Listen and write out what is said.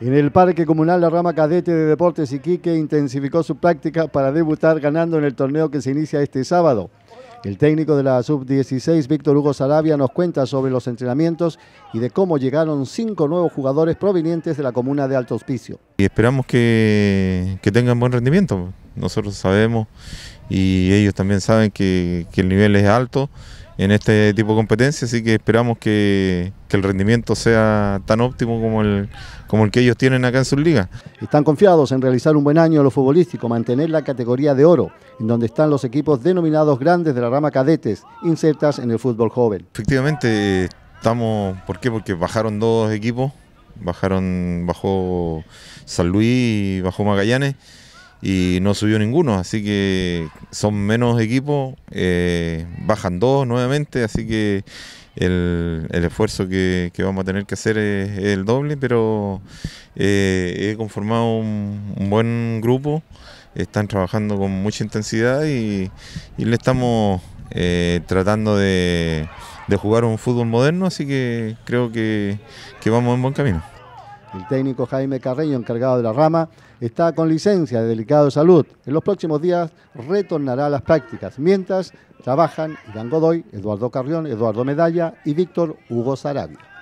En el Parque Comunal, la rama cadete de Deportes Iquique intensificó su práctica para debutar ganando en el torneo que se inicia este sábado. El técnico de la Sub-16, Víctor Hugo Sarabia, nos cuenta sobre los entrenamientos y de cómo llegaron cinco nuevos jugadores provenientes de la comuna de Alto Hospicio. Y esperamos que, que tengan buen rendimiento nosotros sabemos y ellos también saben que, el nivel es alto en este tipo de competencia, así que esperamos que, el rendimiento sea tan óptimo como el, que ellos tienen acá en sus ligas. Están confiados en realizar un buen año en lo futbolístico, mantener la categoría de oro, en donde están los equipos denominados grandes de la rama cadetes, insertas en el fútbol joven. Efectivamente, estamos, ¿por qué? Porque bajaron dos equipos, bajaron, bajo San Luis y bajó Magallanes y no subió ninguno, así que son menos equipos, eh, bajan dos nuevamente, así que el, esfuerzo que, vamos a tener que hacer es, el doble, pero eh, he conformado un, buen grupo, están trabajando con mucha intensidad y, le estamos eh, tratando de, jugar un fútbol moderno, así que creo que vamos en buen camino. El técnico Jaime Carreño, encargado de la rama, está con licencia de delicado salud. En los próximos días retornará a las prácticas, mientras trabajan Iván Godoy, Eduardo Carrión, Eduardo Medalla y Víctor Hugo Sarabia.